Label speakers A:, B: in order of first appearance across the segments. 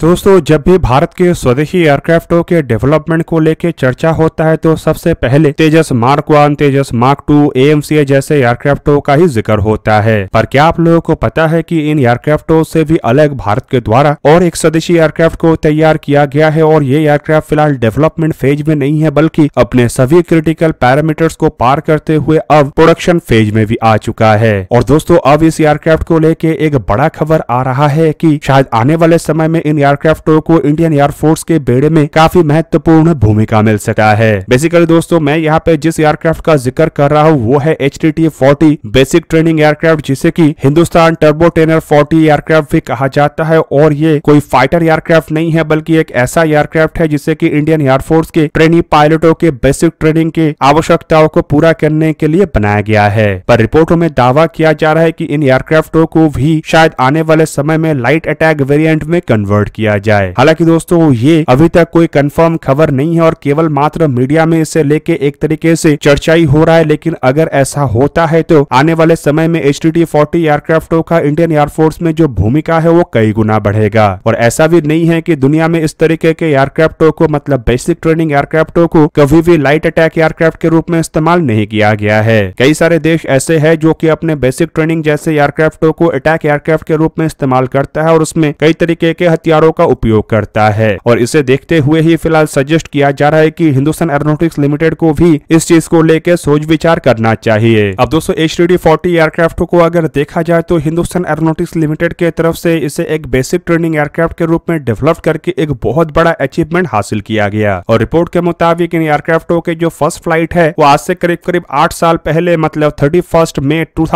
A: दोस्तों जब भी भारत के स्वदेशी एयरक्राफ्टों के डेवलपमेंट को लेकर चर्चा होता है तो सबसे पहले Tejas mark one Tejas mark two AMCA जैसे एयरक्राफ्टों का ही जिक्र होता है पर क्या आप लोगों को पता है कि इन एयरक्राफ्टों से भी अलग भारत के द्वारा और एक स्वदेशी एयरक्राफ्ट को तैयार किया गया है और ये एयरक्राफ्ट फिलहाल डेवलपमेंट फेज में नहीं है बल्कि अपने सभी क्रिटिकल पैरामीटर्स को पार करते हुए अब प्रोडक्शन फेज में भी आ चुका है और दोस्तों अब इस एयरक्राफ्ट को लेके एक बड़ा खबर आ रहा है की शायद आने वाले समय में इन एयरक्राफ्टों को इंडियन एयरफोर्स के बेड़े में काफी महत्वपूर्ण भूमिका मिल सका है बेसिकली दोस्तों मैं यहाँ पे जिस एयरक्राफ्ट का जिक्र कर रहा हूँ वो है H T T forty basic training aircraft जिसे की Hindustan turbo trainer forty aircraft भी कहा जाता है और ये कोई फाइटर एयरक्राफ्ट नहीं है बल्कि एक ऐसा एयरक्राफ्ट है जिससे की इंडियन एयरफोर्स के ट्रेनिंग पायलटों के बेसिक ट्रेनिंग के आवश्यकताओं को पूरा करने के लिए बनाया गया है पर रिपोर्टों में दावा किया जा रहा है की इन एयरक्राफ्टों को भी शायद आने वाले समय में लाइट अटैक वेरियंट में कन्वर्ट किया किया जाए हालांकि दोस्तों ये अभी तक कोई कंफर्म खबर नहीं है और केवल मात्र मीडिया में इसे लेके एक तरीके से चर्चाई हो रहा है लेकिन अगर ऐसा होता है तो आने वाले समय में एच टी फोर्टी एयरक्राफ्टों का इंडियन एयरफोर्स में जो भूमिका है वो कई गुना बढ़ेगा और ऐसा भी नहीं है की दुनिया में इस तरीके के एयरक्राफ्टों को मतलब बेसिक ट्रेनिंग एयरक्राफ्टों को कभी भी लाइट अटैक एयरक्राफ्ट के रूप में इस्तेमाल नहीं किया गया है कई सारे देश ऐसे है जो की अपने बेसिक ट्रेनिंग जैसे एयरक्राफ्टों को अटैक एयरक्राफ्ट के रूप में इस्तेमाल करता है और उसमें कई तरीके के हथियारों सेवाओं का उपयोग करता है और इसे देखते हुए ही फिलहाल सजेस्ट किया जा रहा है की हिंदुस्तान एरोनोटिक्स लिमिटेड को भी इस चीज को लेकर सोच विचार करना चाहिए अब दोस्तों एच डी एयरक्राफ्ट को अगर देखा जाए तो हिंदुस्तान एरोनोटिक्स लिमिटेड के तरफ से इसे एक बेसिक ट्रेनिंग एयरक्राफ्ट के रूप में डेवलप करके एक बहुत बड़ा अचीवमेंट हासिल किया गया और रिपोर्ट के मुताबिक इन एयरक्राफ्टों के जो फर्स्ट फ्लाइट है वो आज से करीब करीब आठ साल पहले मतलब थर्टी फर्स्ट मे टू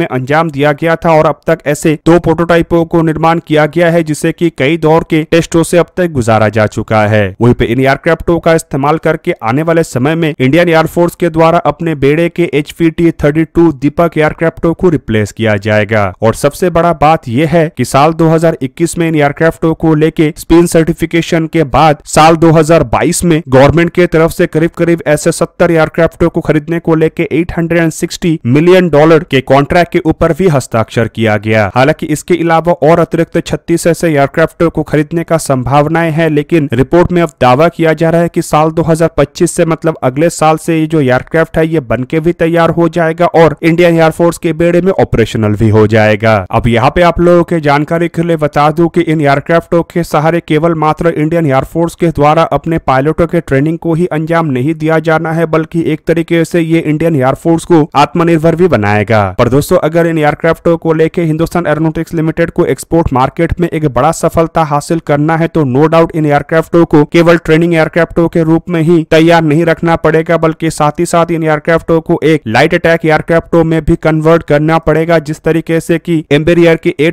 A: में अंजाम दिया गया था और अब तक ऐसे दो प्रोटोटाइपों को निर्माण किया गया है जिसे की कई कई दौर के टेस्टों से अब तक गुजारा जा चुका है वहीं पे इन एयरक्राफ्टों का इस्तेमाल करके आने वाले समय में इंडियन एयरफोर्स के द्वारा अपने बेड़े के एच थर्टी टू दीपक एयरक्राफ्टो को रिप्लेस किया जाएगा और सबसे बड़ा बात यह है की साल इक्कीस में इन एयरक्राफ्टों को लेके स्पिन सर्टिफिकेशन के बाद साल बाईस में गवर्नमेंट के तरफ ऐसी करीब करीब ऐसे सत्तर एयरक्राफ्टों को खरीदने को लेके 860 मिलियन डॉलर के कॉन्ट्रैक्ट के ऊपर भी हस्ताक्षर किया गया हालांकि इसके अलावा और अतिरिक्त छत्तीस ऐसे एयरक्राफ्ट ट्रैक्टर को खरीदने का संभावनाएं हैं लेकिन रिपोर्ट में अब दावा किया जा रहा है कि साल 2025 से मतलब अगले साल से ये जो एयरक्राफ्ट है ये बन के भी तैयार हो जाएगा और इंडियन एयरफोर्स के बेड़े में ऑपरेशनल भी हो जाएगा अब यहाँ पे आप लोगों के जानकारी के लिए बता दूं कि इन एयरक्राफ्टों के सहारे केवल मात्र इंडियन एयरफोर्स के द्वारा अपने पायलटों के ट्रेनिंग को ही अंजाम नहीं दिया जाना है बल्कि एक तरीके से ये इंडियन एयरफोर्स को आत्मनिर्भर भी बनाएगा पर दोस्तों अगर इन एयरक्राफ्टों को लेकर हिंदुस्तान एरोनोटिक्स लिमिटेड को एक्सपोर्ट मार्केट में एक बड़ा सफर सफलता हासिल करना है तो नो डाउट इन एयरक्राफ्टों को केवल ट्रेनिंग एयरक्राफ्टों के रूप में ही तैयार नहीं रखना पड़ेगा बल्कि साथ ही साथ इन एयरक्राफ्टों को एक लाइट अटैक एयरक्राफ्टों में भी कन्वर्ट करना पड़ेगा जिस तरीके से की एम्बेरियर की ए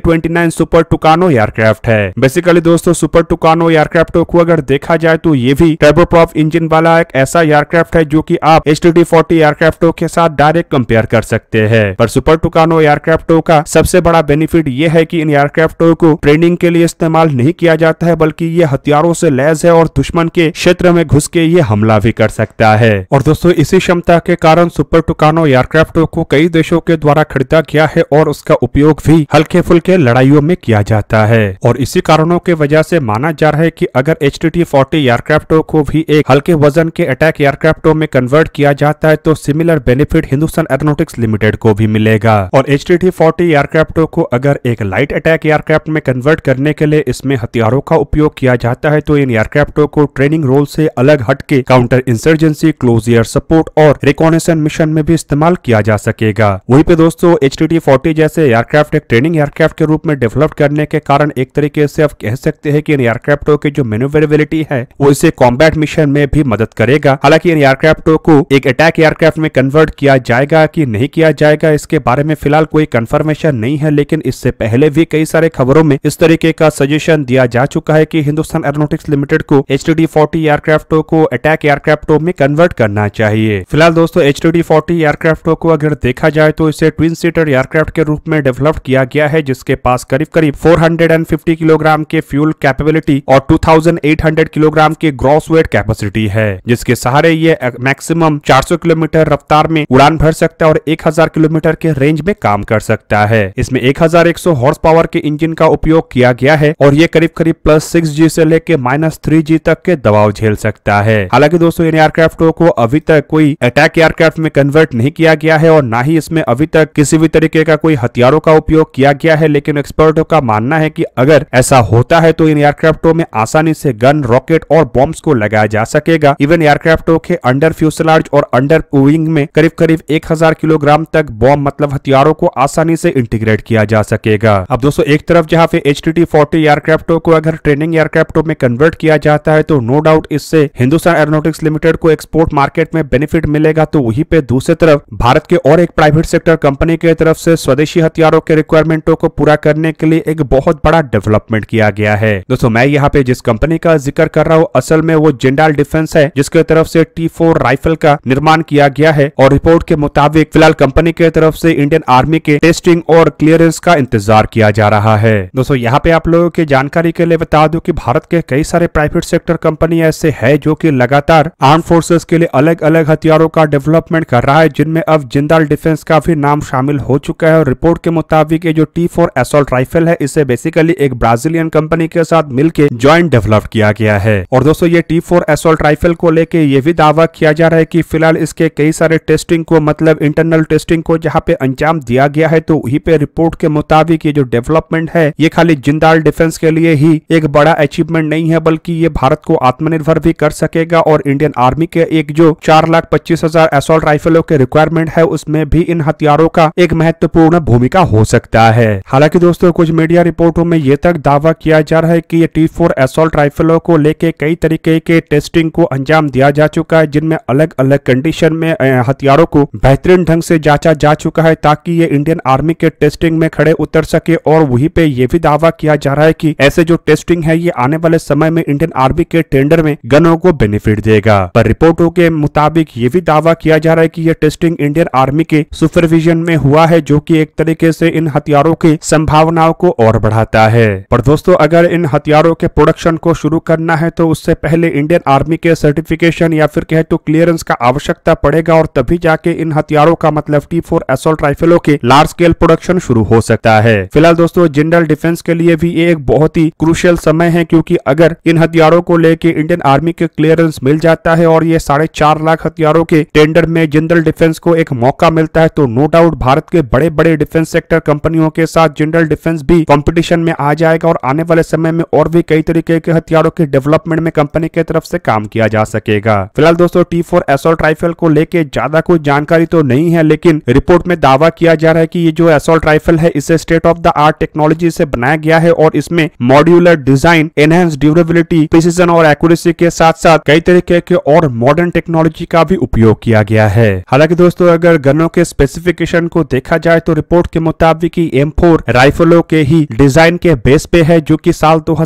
A: सुपर टुकानो एयरक्राफ्ट है बेसिकली दोस्तों सुपर टुकानो एयरक्राफ्टों को अगर देखा जाए तो ये भी टर्बोप्रॉप इंजिन वाला एक ऐसा एयरक्राफ्ट है जो की आप एच एयरक्राफ्टों के साथ डायरेक्ट कंपेयर कर सकते हैं पर सुपर टुकानो एयरक्राफ्टों का सबसे बड़ा बेनिफिट ये है की इन एयरक्राफ्टों को ट्रेनिंग के लिए इस्तेमाल इस्तेमाल नहीं किया जाता है बल्कि ये हथियारों से लैस है और दुश्मन के क्षेत्र में घुस के ये हमला भी कर सकता है और दोस्तों इसी क्षमता के कारण सुपर टुकानो एयरक्राफ्ट को कई देशों के द्वारा खरीदा गया है और उसका उपयोग भी हल्के फुल्के लड़ाइयों में किया जाता है और इसी कारणों की वजह से माना जा रहा है कि अगर एच टी फोर्टी एयरक्राफ्टों को भी एक हल्के वजन के अटैक एयरक्राफ्टों में कन्वर्ट किया जाता है तो similar benefit Hindustan Aeronautics Limited को भी मिलेगा और एच टी फोर्टी एयरक्राफ्टों को अगर एक लाइट अटैक एयरक्राफ्ट में कन्वर्ट करने के लिए इसमें हथियारों का उपयोग किया जाता है तो इन एयरक्राफ्टों को ट्रेनिंग रोल से अलग हटके counter insurgency close air support और रिकॉनेशन मिशन में भी इस्तेमाल किया जा सकेगा वही पे दोस्तों एच टी जैसे एयरक्राफ्ट एक ट्रेनिंग एयरक्राफ्ट के रूप में डेवलप करने के कारण एक तरीके से आप कह सकते हैं कि इन एयरक्राफ्टों की जो मेनुवरेबिलिटी है वो इसे कॉम्बैट मिशन में भी मदद करेगा हालांकि इन एयरक्राफ्टों को एक अटैक एयरक्राफ्ट में कन्वर्ट किया जाएगा की नहीं किया जाएगा इसके बारे में फिलहाल कोई कंफर्मेशन नहीं है लेकिन इससे पहले भी कई सारे खबरों में इस तरीके का सजेशन नोटिफिकेशन दिया जा चुका है कि हिंदुस्तान एरोनोटिक्स लिमिटेड को एच टी डी फोर्टी एयरक्राफ्टों को अटैक एयरक्राफ्टों में कन्वर्ट करना चाहिए फिलहाल दोस्तों एच टी एयरक्राफ्टों को अगर देखा जाए तो इसे ट्विन सीटर एयरक्राफ्ट के रूप में डेवलप किया गया है जिसके पास करीब करीब फिफ्टी किलोग्राम के फ्यूल कैपेबिलिटी और हंड्रेड किलोग्राम के ग्रॉस वेट कैपेसिटी है जिसके सहारे ये मैक्सिमम सौ किलोमीटर रफ्तार में उड़ान भर सकता है और हजार किलोमीटर के रेंज में काम कर सकता है इसमें एक एक हजार सौ हॉर्स पावर के इंजन का उपयोग किया गया है और और ये करीब करीब प्लस सिक्स जी से लेके माइनस थ्री जी तक के दबाव झेल सकता है हालांकि दोस्तों इन एयरक्राफ्टों को अभी तक कोई अटैक एयरक्राफ्ट में कन्वर्ट नहीं किया गया है और ना ही इसमें अभी तक किसी भी तरीके का कोई हथियारों का उपयोग किया गया है लेकिन एक्सपर्टों का मानना है की अगर ऐसा होता है तो इन एयरक्राफ्टों में आसानी से गन रॉकेट और बॉम्ब को लगाया जा सकेगा इवन एयरक्राफ्टों के अंडर फ्यूसलार्ज और अंडर विंग में करीब करीब 1000 किलोग्राम तक बॉम्ब मतलब हथियारों को आसानी से इंटीग्रेट किया जा सकेगा अब दोस्तों एक तरफ जहाँ पे एच टी टी फोर्टी एयरक्राफ्टो को अगर ट्रेनिंग एयरक्राफ्टो में कन्वर्ट किया जाता है तो नो डाउट इससे हिंदुस्तान एरोनॉटिक्स लिमिटेड को एक्सपोर्ट मार्केट में बेनिफिट मिलेगा तो वहीं पे दूसरी तरफ भारत के और एक प्राइवेट सेक्टर कंपनी की तरफ से स्वदेशी हथियारों के रिक्वायरमेंटो को पूरा करने के लिए एक बहुत बड़ा डेवलपमेंट किया गया है दोस्तों मैं यहाँ पे जिस कंपनी का जिक्र कर रहा हूँ असल में वो जिंडाल डिफेंस है जिसके तरफ से टी राइफल का निर्माण किया गया है और रिपोर्ट के मुताबिक फिलहाल कंपनी की तरफ से इंडियन आर्मी के टेस्टिंग और क्लियरेंस का इंतजार किया जा रहा है दोस्तों यहाँ पे आप लोगों के जानकारी के लिए बता दूं कि भारत के कई सारे प्राइवेट सेक्टर कंपनी ऐसे है जो कि लगातार आर्म फोर्सेस के लिए अलग अलग हथियारों का डेवलपमेंट कर रहा है जिनमें अब जिंदाल डिफेंस का भी नाम शामिल हो चुका है और रिपोर्ट के मुताबिक ये जो टी फोर एसोल्ट राइफल है इसे बेसिकली एक ब्राजीलियन कंपनी के साथ मिलकर ज्वाइंट डेवलप किया गया है और दोस्तों ये टी फोर एसोल्ट राइफल को लेकर ये भी दावा किया जा रहा है की फिलहाल इसके कई सारे टेस्टिंग को मतलब इंटरनल टेस्टिंग को जहाँ पे अंजाम दिया गया है तो वही पे रिपोर्ट के मुताबिक ये जो डेवलपमेंट है ये खाली जिंदाल डिफेंस के लिए ही एक बड़ा अचीवमेंट नहीं है बल्कि ये भारत को आत्मनिर्भर भी कर सकेगा और इंडियन आर्मी के एक जो चार लाख पच्चीस हजार एसोल्ट राइफलों के रिक्वायरमेंट है उसमें भी इन हथियारों का एक महत्वपूर्ण भूमिका हो सकता है हालांकि दोस्तों कुछ मीडिया रिपोर्टों में ये तक दावा किया जा रहा है की ये टी फोर एसोल्ट राइफलों को लेके कई तरीके के टेस्टिंग को अंजाम दिया जा चुका है जिनमें अलग अलग कंडीशन में हथियारों को बेहतरीन ढंग से जांचा जा चुका है ताकि ये इंडियन आर्मी के टेस्टिंग में खड़े उतर सके और वहीं पे ये भी दावा किया जा रहा है कि ऐसे जो टेस्टिंग है ये आने वाले समय में इंडियन आर्मी के टेंडर में गनों को बेनिफिट देगा पर रिपोर्टों के मुताबिक ये भी दावा किया जा रहा है कि यह टेस्टिंग इंडियन आर्मी के सुपरविजन में हुआ है जो कि एक तरीके से इन हथियारों की संभावनाओं को और बढ़ाता है पर दोस्तों अगर इन हथियारों के प्रोडक्शन को शुरू करना है तो उससे पहले इंडियन आर्मी के सर्टिफिकेशन या फिर कहे तो क्लियरेंस का आवश्यकता पड़ेगा और तभी जाके इन हथियारों का मतलब टी फोर राइफलों के लार्ज स्केल प्रोडक्शन शुरू हो सकता है फिलहाल दोस्तों जनरल डिफेंस के लिए भी एक बहुत ही क्रूशियल समय है क्योंकि अगर इन हथियारों को लेके इंडियन आर्मी के क्लियरेंस मिल जाता है और ये साढ़े चार लाख हथियारों के टेंडर में जनरल डिफेंस को एक मौका मिलता है तो नो डाउट भारत के बड़े बड़े डिफेंस सेक्टर कंपनियों के साथ जनरल डिफेंस भी कॉम्पिटिशन में आ जाएगा और आने वाले समय में और भी कई तरीके के हथियारों के डेवलपमेंट में कंपनी के तरफ से काम किया जा सकेगा फिलहाल दोस्तों टी फोर एसोल्ट राइफल को लेके ज्यादा कुछ जानकारी तो नहीं है लेकिन रिपोर्ट में दावा किया जा रहा है की ये जो एसोल्ट राइफल है इसे state of the art technology से बनाया गया है और इसमें में modular design enhance durability precision और एक्यूरेसी के साथ साथ कई तरीके के और मॉडर्न टेक्नोलॉजी का भी उपयोग किया गया है हालांकि दोस्तों अगर गनों के स्पेसिफिकेशन को देखा जाए तो रिपोर्ट के मुताबिक ही एम राइफलों के ही डिजाइन के बेस पे है जो की साल दो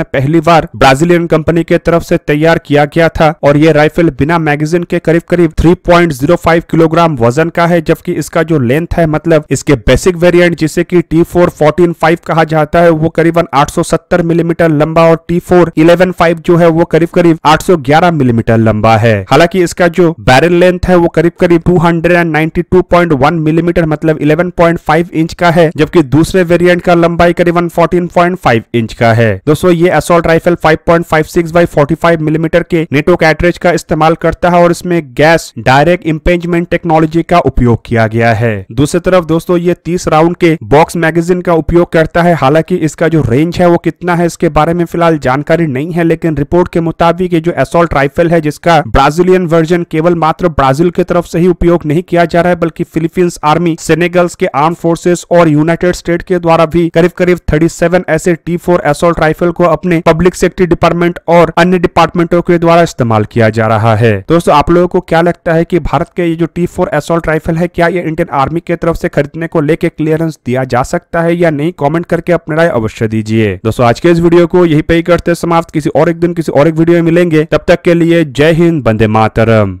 A: में पहली बार ब्राजीलियन कंपनी के तरफ ऐसी तैयार किया गया था और ये राइफल बिना मैगजीन के करीब करीब फाइव किलोग्राम वजन का है जबकि इसका जो लेंथ है मतलब इसके बेसिक वेरिएंट जिसे कि टी फोर कहा जाता है वो करीब 870 मिलीमीटर लंबा और टी फोर जो है वो करीब करीब 811 मिलीमीटर लंबा है हालांकि इसका जो बैरल लेंथ है वो करीब करीब 292.1 मिलीमीटर mm, मतलब 11.5 इंच का है जबकि दूसरे वेरिएंट का लंबाई करीबन 14.5 इंच का है दोस्तों ये assault rifle 5.56 by 45 millimetre mm के नेटो कैटरेज का इस्तेमाल करता है और इसमें गैस डायरेक्ट इम्पेजमेंट टेक्नोलॉजी का उपयोग किया गया है दूसरी तरफ दोस्तों ये तीस राउंड के बॉक्स मैगजीन का उपयोग करता है हालांकि इसका जो रेंज है वो कितना है इसके बारे में फिलहाल जानकारी नहीं है लेकिन रिपोर्ट के मुताबिक ये जो एसोल्ट राइफल है जिसका ब्राजीलियन वर्जन केवल मात्र ब्राजील की तरफ से ही उपयोग नहीं किया जा रहा है बल्कि फिलीपींस आर्मी सेनेगल्स के आर्म फोर्सेस और यूनाइटेड स्टेट के द्वारा भी करीब करीब थर्टी ऐसे टी फोर राइफल को अपने पब्लिक सेफ्टी डिपार्टमेंट और अन्य डिपार्टमेंटों के द्वारा इस्तेमाल किया जा रहा है दोस्तों आप लोगों को क्या लगता है की भारत के ये जो टी फोर राइफल है क्या ये इंडियन आर्मी के तरफ से खरीदने को लेकर क्लियरेंस दिया जा सकता है या नहीं कॉमेंट करके अपने राय अवश्य दीजिए दीजिए दोस्तों आज के इस वीडियो को यही पे ही करते समाप्त किसी और एक दिन किसी और एक वीडियो में मिलेंगे तब तक के लिए जय हिंद बंदे मातरम